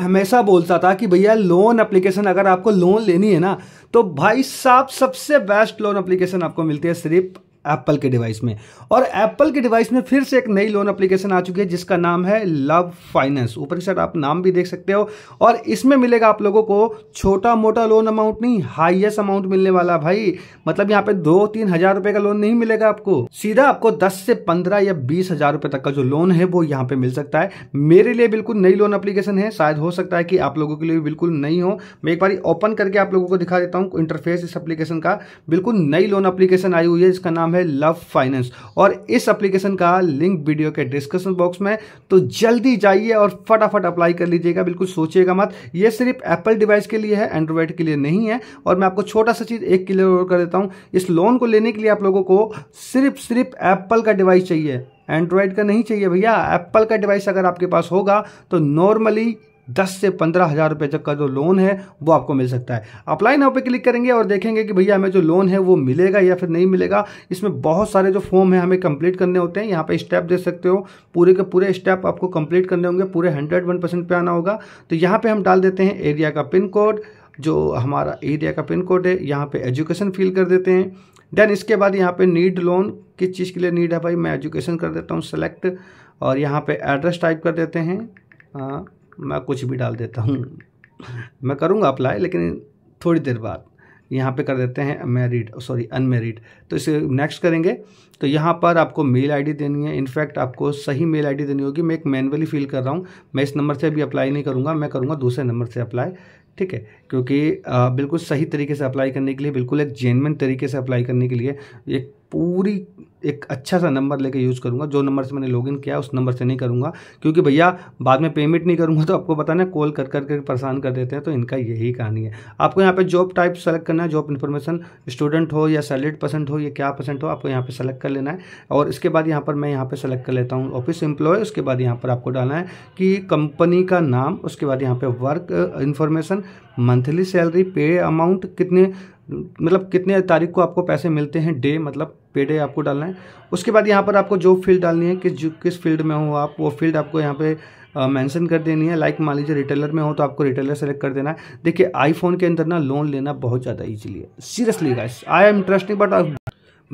हमेशा बोलता था कि भैया लोन एप्लीकेशन अगर आपको लोन लेनी है ना तो भाई साहब सबसे बेस्ट लोन एप्लीकेशन आपको मिलती है सिर्फ एप्पल के डिवाइस में और एप्पल के डिवाइस में फिर से एक नई लोन एप्लीकेशन आ चुकी है जिसका नाम है लव फाइनेंस ऊपर की साइड आप नाम भी देख सकते हो और इसमें मिलेगा आप लोगों को छोटा मोटा लोन अमाउंट नहीं हाईएस्ट अमाउंट मिलने वाला भाई मतलब यहाँ पे दो तीन हजार रुपए का लोन नहीं मिलेगा आपको सीधा आपको दस से पंद्रह या बीस हजार रुपए तक का जो लोन है वो यहाँ पे मिल सकता है मेरे लिए बिल्कुल नई लोन अप्लीकेशन है शायद हो सकता है कि आप लोगों के लिए बिल्कुल नई हो मैं एक बार ओपन करके आप लोगों को दिखा देता हूँ इंटरफेस इस एप्लीकेशन का बिल्कुल नई लोन अप्लीकेशन आई हुई है जिसका नाम है लव फाइनेंस और इस एप्लीकेशन का लिंक वीडियो के डिस्क्रिप्शन बॉक्स में तो जल्दी जाइए और फटाफट अप्लाई कर लीजिएगा बिल्कुल सोचिएगा मत ये सिर्फ एप्पल डिवाइस के लिए है एंड्रॉयड के लिए नहीं है और मैं आपको छोटा सा चीज़ एक क्लियर और कर देता हूँ इस लोन को लेने के लिए आप लोगों को सिर्फ सिर्फ एप्पल का डिवाइस चाहिए एंड्रॉयड का नहीं चाहिए भैया एप्पल का डिवाइस अगर आपके पास होगा तो नॉर्मली दस से पंद्रह हज़ार रुपये तक का जो लोन है वो आपको मिल सकता है अप्लाई नाउ पे क्लिक करेंगे और देखेंगे कि भैया हमें जो लोन है वो मिलेगा या फिर नहीं मिलेगा इसमें बहुत सारे जो फॉर्म है हमें कंप्लीट करने होते हैं यहाँ पे स्टेप दे सकते हो पूरे के पूरे स्टेप आपको कंप्लीट करने होंगे पूरे हंड्रेड वन परसेंट पर आना होगा तो यहाँ पर हम डाल देते हैं एरिया का पिन कोड जो हमारा एरिया का पिन कोड है यहाँ पर एजुकेशन फील कर देते हैं देन इसके बाद यहाँ पर नीड लोन किस चीज़ के लिए नीड है भाई मैं एजुकेशन कर देता हूँ सेलेक्ट और यहाँ पे एड्रेस टाइप कर देते हैं हाँ मैं कुछ भी डाल देता हूँ मैं करूँगा अप्लाई लेकिन थोड़ी देर बाद यहाँ पे कर देते हैं मैरिड सॉरी अनमेरिड तो इसे नेक्स्ट करेंगे तो यहाँ पर आपको मेल आईडी देनी है इनफैक्ट आपको सही मेल आईडी देनी होगी मैं एक मैनुअली फिल कर रहा हूँ मैं इस नंबर से अभी अप्लाई नहीं करूँगा मैं करूँगा दूसरे नंबर से अप्लाई ठीक है क्योंकि बिल्कुल सही तरीके से अप्लाई करने के लिए बिल्कुल एक जेनविन तरीके से अप्लाई करने के लिए एक पूरी एक अच्छा सा नंबर लेके यूज़ करूँगा जो नंबर से मैंने लॉगिन किया उस नंबर से नहीं करूँगा क्योंकि भैया बाद में पेमेंट नहीं करूँगा तो आपको पता ना कॉल कर कर परेशान कर देते हैं तो इनका यही कहानी है आपको यहाँ पे जॉब टाइप सेलेक्ट करना है जॉब इन्फॉर्मेशन स्टूडेंट हो या सैलरीड पर्सेंट हो या क्या परसेंट हो आपको यहाँ पर सेलेक्ट कर लेना है और इसके बाद यहाँ पर मैं यहाँ पर सेलेक्ट कर लेता हूँ ऑफिस एम्प्लॉय उसके बाद यहाँ पर आपको डालना है कि कंपनी का नाम उसके बाद यहाँ पर वर्क इन्फॉर्मेशन मंथली सैलरी पे अमाउंट कितने मतलब कितने तारीख को आपको पैसे मिलते हैं डे मतलब पे डे आपको डालना है उसके बाद यहाँ पर आपको जो फील्ड डालनी है किस जो किस फील्ड में हो आप वो फील्ड आपको यहाँ पे मेंशन कर देनी है लाइक मान लीजिए रिटेलर में हो तो आपको रिटेलर सेलेक्ट कर देना है देखिए आईफोन के अंदर ना लोन लेना बहुत ज़्यादा ईजिली है seriously guys I am interesting but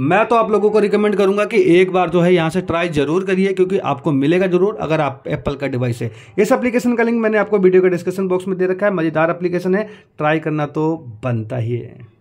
मैं तो आप लोगों को रिकमेंड करूंगा कि एक बार जो है यहाँ से ट्राई जरूर करिए क्योंकि आपको मिलेगा जरूर अगर आप एप्पल का डिवाइस है इस एप्लीकेशन का लिंक मैंने आपको वीडियो के डिस्क्रिप्शन बॉक्स में दे रखा है मज़ेदार एप्लीकेशन है ट्राई करना तो बनता ही है